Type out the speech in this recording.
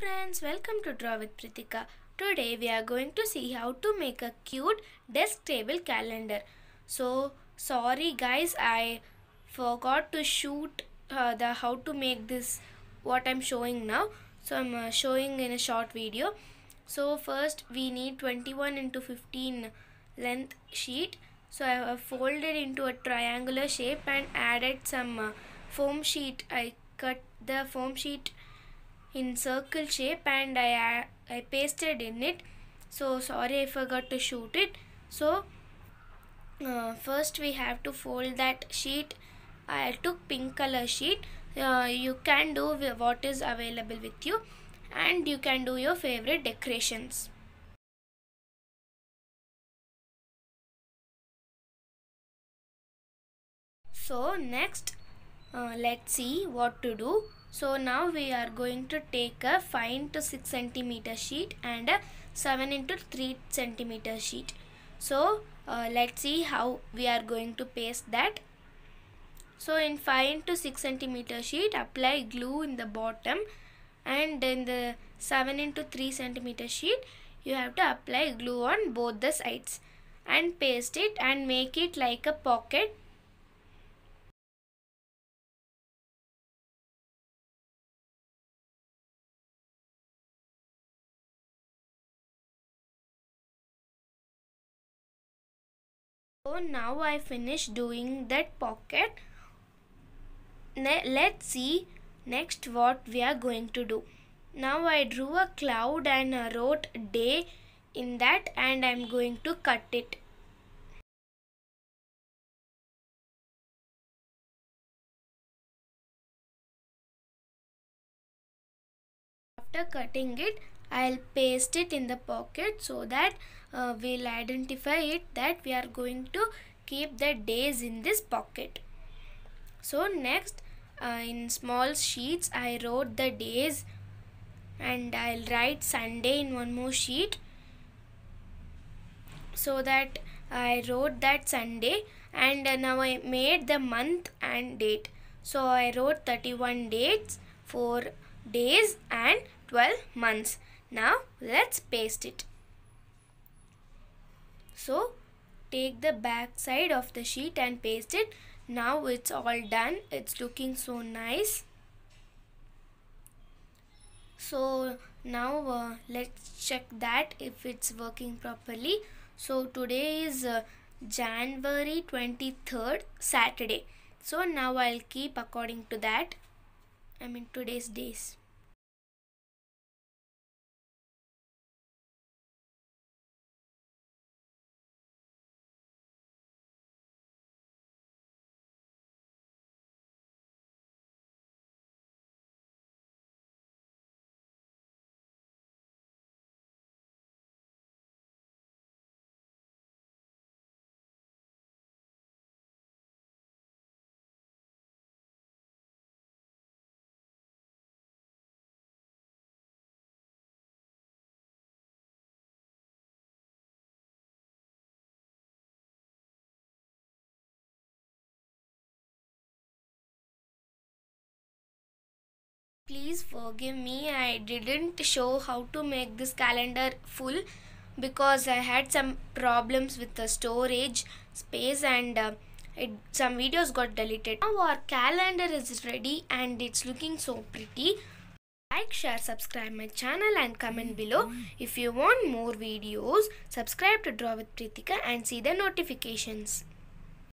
friends, welcome to Draw with Pritika. Today we are going to see how to make a cute desk table calendar. So sorry guys, I forgot to shoot uh, the how to make this what I'm showing now. So I'm uh, showing in a short video. So first we need 21 into 15 length sheet. So I have folded into a triangular shape and added some uh, foam sheet. I cut the foam sheet in circle shape and I, I pasted in it so sorry I forgot to shoot it so uh, first we have to fold that sheet I took pink color sheet uh, you can do what is available with you and you can do your favorite decorations so next uh, let's see what to do so now we are going to take a 5 to 6 centimeter sheet and a 7 into 3 centimeter sheet. So uh, let's see how we are going to paste that. So in 5 to 6 centimeter sheet apply glue in the bottom and in the 7 into 3 centimeter sheet you have to apply glue on both the sides and paste it and make it like a pocket So now I finished doing that pocket. Ne let's see next what we are going to do. Now I drew a cloud and I wrote day in that and I'm going to cut it. After cutting it, I'll paste it in the pocket so that uh, we'll identify it that we are going to keep the days in this pocket. So next uh, in small sheets I wrote the days and I'll write Sunday in one more sheet so that I wrote that Sunday and now I made the month and date. So I wrote 31 dates, 4 days and 12 months. Now let's paste it. So take the back side of the sheet and paste it. Now it's all done. It's looking so nice. So now uh, let's check that if it's working properly. So today is uh, January 23rd, Saturday. So now I'll keep according to that. I mean today's days. Please forgive me. I didn't show how to make this calendar full because I had some problems with the storage space and uh, it, some videos got deleted. Now our calendar is ready and it's looking so pretty. Like, share, subscribe my channel and comment below. If you want more videos, subscribe to Draw with Prithika and see the notifications.